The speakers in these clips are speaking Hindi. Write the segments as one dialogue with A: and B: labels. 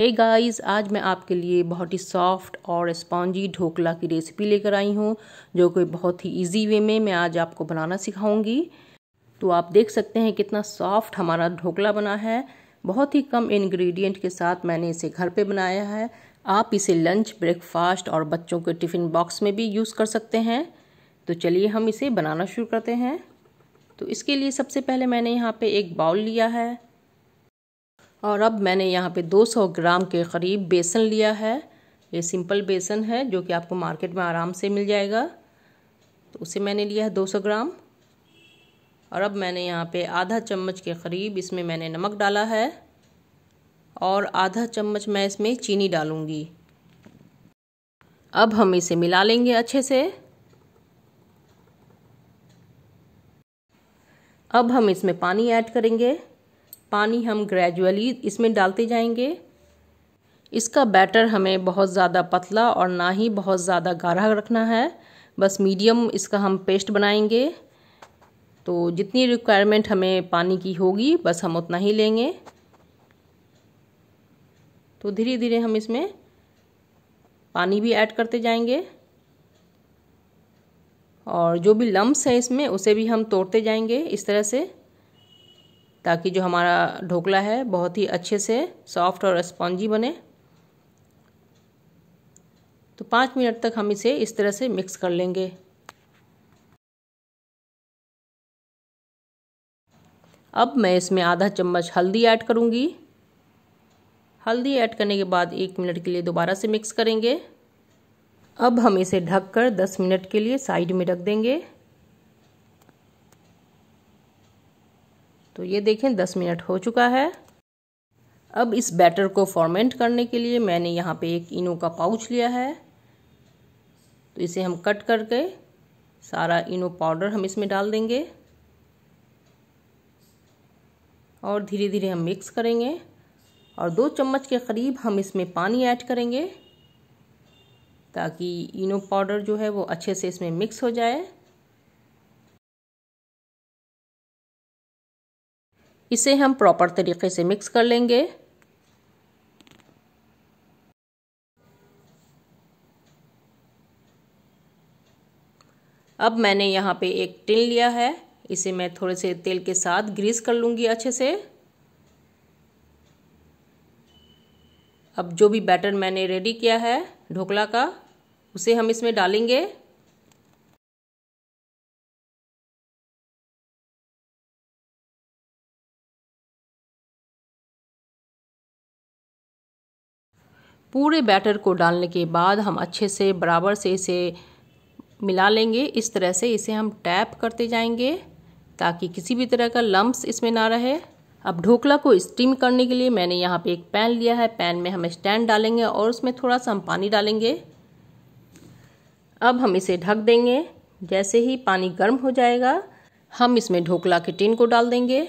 A: हे hey गाइस आज मैं आपके लिए बहुत ही सॉफ्ट और स्पॉन्जी ढोकला की रेसिपी लेकर आई हूँ जो कि बहुत ही इजी वे में मैं आज आपको बनाना सिखाऊंगी तो आप देख सकते हैं कितना सॉफ्ट हमारा ढोकला बना है बहुत ही कम इंग्रेडिएंट के साथ मैंने इसे घर पे बनाया है आप इसे लंच ब्रेकफास्ट और बच्चों के टिफ़िन बॉक्स में भी यूज़ कर सकते हैं तो चलिए हम इसे बनाना शुरू करते हैं तो इसके लिए सबसे पहले मैंने यहाँ पर एक बाउल लिया है और अब मैंने यहाँ पे 200 ग्राम के करीब बेसन लिया है ये सिंपल बेसन है जो कि आपको मार्केट में आराम से मिल जाएगा तो उसे मैंने लिया है 200 ग्राम और अब मैंने यहाँ पे आधा चम्मच के करीब इसमें मैंने नमक डाला है और आधा चम्मच मैं इसमें चीनी डालूँगी अब हम इसे मिला लेंगे अच्छे से अब हम इसमें पानी ऐड करेंगे पानी हम ग्रेजुअली इसमें डालते जाएंगे इसका बैटर हमें बहुत ज़्यादा पतला और ना ही बहुत ज़्यादा गाढ़ा रखना है बस मीडियम इसका हम पेस्ट बनाएंगे तो जितनी रिक्वायरमेंट हमें पानी की होगी बस हम उतना ही लेंगे तो धीरे धीरे हम इसमें पानी भी ऐड करते जाएंगे और जो भी लम्ब्स हैं इसमें उसे भी हम तोड़ते जाएंगे इस तरह से ताकि जो हमारा ढोकला है बहुत ही अच्छे से सॉफ्ट और स्पॉन्जी बने तो पाँच मिनट तक हम इसे इस तरह से मिक्स कर लेंगे अब मैं इसमें आधा चम्मच हल्दी ऐड करूँगी हल्दी ऐड करने के बाद एक मिनट के लिए दोबारा से मिक्स करेंगे अब हम इसे ढककर 10 मिनट के लिए साइड में रख देंगे तो ये देखें दस मिनट हो चुका है अब इस बैटर को फॉर्मेंट करने के लिए मैंने यहाँ पे एक इनो का पाउच लिया है तो इसे हम कट करके सारा इनो पाउडर हम इसमें डाल देंगे और धीरे धीरे हम मिक्स करेंगे और दो चम्मच के करीब हम इसमें पानी ऐड करेंगे ताकि इनो पाउडर जो है वो अच्छे से इसमें मिक्स हो जाए इसे हम प्रॉपर तरीके से मिक्स कर लेंगे अब मैंने यहाँ पे एक टिन लिया है इसे मैं थोड़े से तेल के साथ ग्रीस कर लूँगी अच्छे से अब जो भी बैटर मैंने रेडी किया है ढोकला का उसे हम इसमें डालेंगे पूरे बैटर को डालने के बाद हम अच्छे से बराबर से इसे मिला लेंगे इस तरह से इसे हम टैप करते जाएंगे ताकि किसी भी तरह का लम्ब्स इसमें ना रहे अब ढोकला को स्टीम करने के लिए मैंने यहाँ पे एक पैन लिया है पैन में हम स्टैंड डालेंगे और उसमें थोड़ा सा हम पानी डालेंगे अब हम इसे ढक देंगे जैसे ही पानी गर्म हो जाएगा हम इसमें ढोकला के टिन को डाल देंगे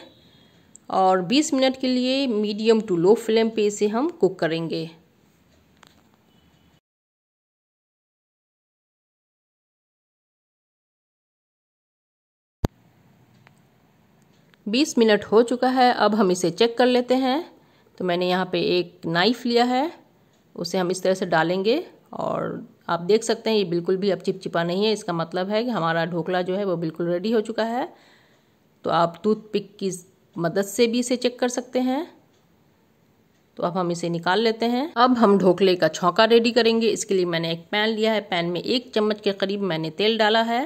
A: और 20 मिनट के लिए मीडियम टू लो फ्लेम पे इसे हम कुक करेंगे 20 मिनट हो चुका है अब हम इसे चेक कर लेते हैं तो मैंने यहाँ पे एक नाइफ़ लिया है उसे हम इस तरह से डालेंगे और आप देख सकते हैं ये बिल्कुल भी अब चिपचिपा नहीं है इसका मतलब है कि हमारा ढोकला जो है वो बिल्कुल रेडी हो चुका है तो आप टूथ पिक की मदद से भी इसे चेक कर सकते हैं तो अब हम इसे निकाल लेते हैं अब हम ढोकले का छौंका रेडी करेंगे इसके लिए मैंने एक पैन लिया है पैन में एक चम्मच के करीब मैंने तेल डाला है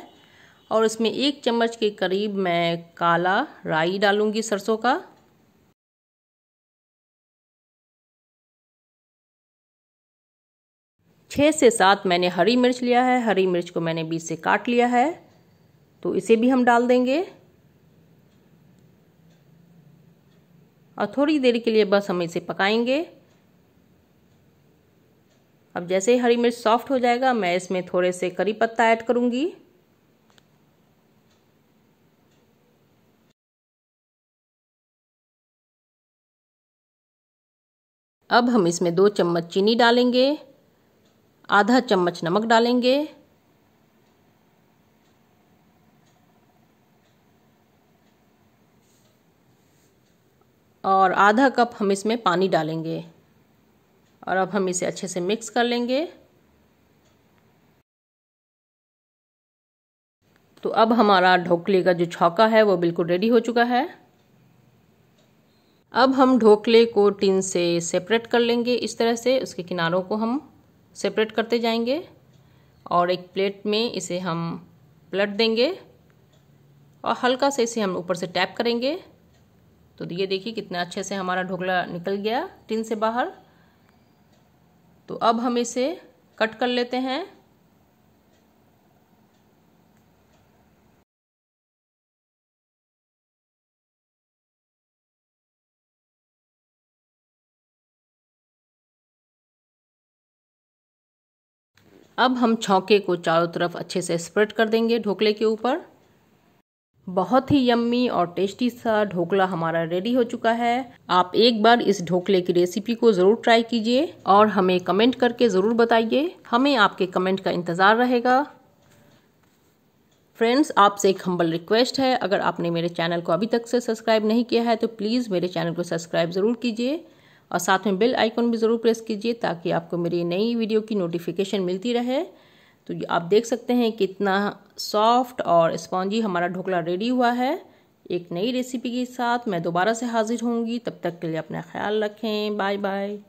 A: और इसमें एक चम्मच के करीब मैं काला राई डालूंगी सरसों का छः से सात मैंने हरी मिर्च लिया है हरी मिर्च को मैंने बीच से काट लिया है तो इसे भी हम डाल देंगे और थोड़ी देर के लिए बस हम इसे पकाएंगे अब जैसे ही हरी मिर्च सॉफ्ट हो जाएगा मैं इसमें थोड़े से करी पत्ता ऐड करूंगी अब हम इसमें दो चम्मच चीनी डालेंगे आधा चम्मच नमक डालेंगे और आधा कप हम इसमें पानी डालेंगे और अब हम इसे अच्छे से मिक्स कर लेंगे तो अब हमारा ढोकले का जो छौका है वो बिल्कुल रेडी हो चुका है अब हम ढोकले को टिन से सेपरेट कर लेंगे इस तरह से उसके किनारों को हम सेपरेट करते जाएंगे और एक प्लेट में इसे हम पलट देंगे और हल्का से इसे हम ऊपर से टैप करेंगे तो ये देखिए कितना अच्छे से हमारा ढोकला निकल गया टिन से बाहर तो अब हम इसे कट कर लेते हैं अब हम छौके को चारों तरफ अच्छे से स्प्रेड कर देंगे ढोकले के ऊपर बहुत ही यम्मी और टेस्टी सा ढोकला हमारा रेडी हो चुका है आप एक बार इस ढोकले की रेसिपी को ज़रूर ट्राई कीजिए और हमें कमेंट करके ज़रूर बताइए हमें आपके कमेंट का इंतज़ार रहेगा फ्रेंड्स आपसे एक हम्बल रिक्वेस्ट है अगर आपने मेरे चैनल को अभी तक से सब्सक्राइब नहीं किया है तो प्लीज़ मेरे चैनल को सब्सक्राइब ज़रूर कीजिए और साथ में बेल आइकन भी ज़रूर प्रेस कीजिए ताकि आपको मेरी नई वीडियो की नोटिफिकेशन मिलती रहे तो आप देख सकते हैं कितना सॉफ्ट और स्पॉन्जी हमारा ढोकला रेडी हुआ है एक नई रेसिपी के साथ मैं दोबारा से हाजिर होंगी तब तक के लिए अपना ख्याल रखें बाय बाय